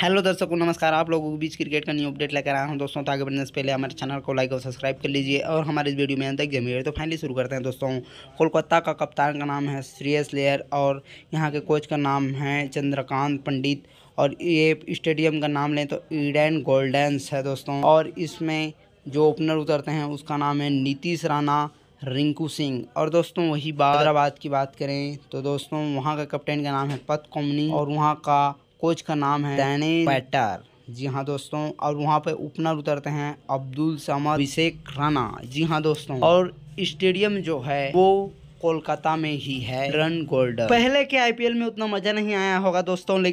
hello दर्शकों नमस्कार आप लोगों के बीच क्रिकेट का न्यू अपडेट लेकर आया हूं दोस्तों तो आगे बढ़ने से पहले हमारे चैनल को लाइक और सब्सक्राइब कर लीजिए और हमारे इस वीडियो में अंत तक जमी तो फाइनली शुरू करते हैं दोस्तों कोलकाता का कप्तान का नाम है श्रेयस लेयर और यहाँ के कोच का नाम है चंद्रकांत पंडित और ये स्टेडियम का नाम लें तो ईडन गोल्डेंस है दोस्तों और इसमें जो ओपनर उतरते हैं उसका नाम है नीतीश राणा रिंकू सिंह और दोस्तों वही हैदराबाद की बात करें तो दोस्तों वहाँ का कप्टन का नाम है पत कोमनी और वहाँ का कोच का नाम है डैनी पैटर जी हाँ दोस्तों और वहाँ पे ओपनर उतरते हैं अब्दुल समद अभिषेक राणा जी हाँ दोस्तों और स्टेडियम जो है वो कोलकाता में ही है रन गोल्ड पहले के आईपीएल में उतना मजा नहीं आया होगा दोस्तों